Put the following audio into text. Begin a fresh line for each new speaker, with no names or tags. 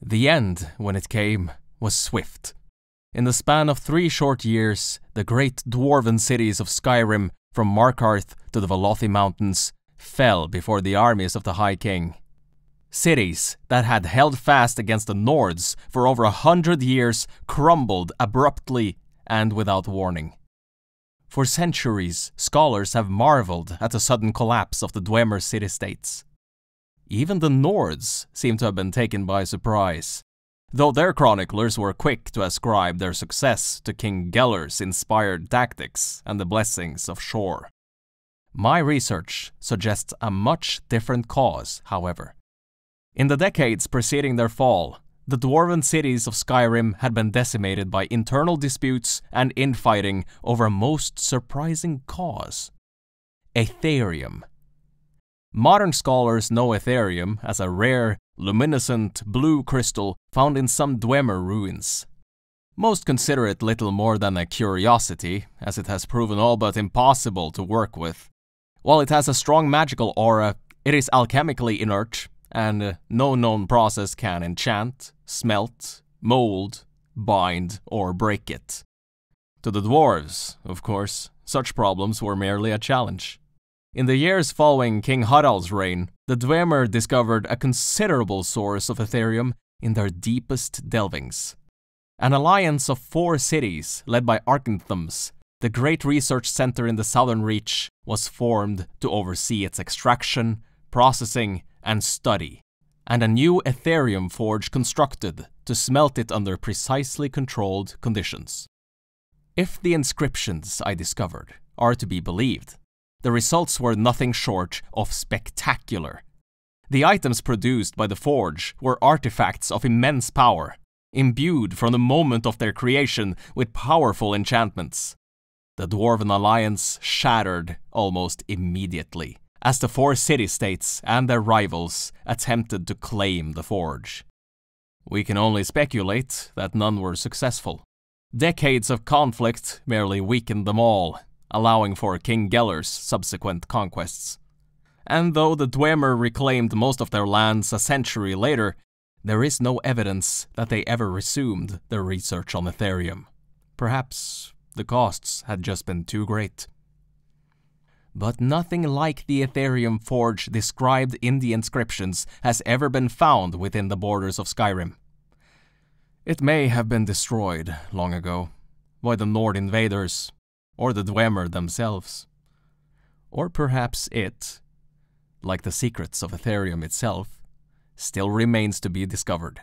The end, when it came, was swift. In the span of three short years, the great dwarven cities of Skyrim, from Markarth to the Velothi Mountains, fell before the armies of the High King. Cities that had held fast against the Nords for over a hundred years crumbled abruptly and without warning. For centuries, scholars have marveled at the sudden collapse of the Dwemer city-states. Even the Nords seem to have been taken by surprise, though their chroniclers were quick to ascribe their success to King Geller's inspired tactics and the blessings of Shore. My research suggests a much different cause, however. In the decades preceding their fall, the dwarven cities of Skyrim had been decimated by internal disputes and infighting over a most surprising cause. Aetherium Modern scholars know Etherium as a rare, luminescent blue crystal found in some Dwemer ruins. Most consider it little more than a curiosity, as it has proven all but impossible to work with. While it has a strong magical aura, it is alchemically inert, and no known process can enchant, smelt, mold, bind, or break it. To the dwarves, of course, such problems were merely a challenge. In the years following King Harald's reign, the Dwemer discovered a considerable source of Ethereum in their deepest delvings. An alliance of four cities, led by Arkenthums, the great research center in the southern reach, was formed to oversee its extraction, processing, and study, and a new Ethereum forge constructed to smelt it under precisely controlled conditions. If the inscriptions I discovered are to be believed, the results were nothing short of spectacular. The items produced by the forge were artifacts of immense power, imbued from the moment of their creation with powerful enchantments. The Dwarven Alliance shattered almost immediately, as the four city-states and their rivals attempted to claim the forge. We can only speculate that none were successful. Decades of conflict merely weakened them all, allowing for King Geller's subsequent conquests. And though the Dwemer reclaimed most of their lands a century later, there is no evidence that they ever resumed their research on Ethereum. Perhaps the costs had just been too great. But nothing like the Ethereum forge described in the inscriptions has ever been found within the borders of Skyrim. It may have been destroyed long ago by the Nord invaders or the Dwemer themselves. Or perhaps it, like the secrets of Ethereum itself, still remains to be discovered.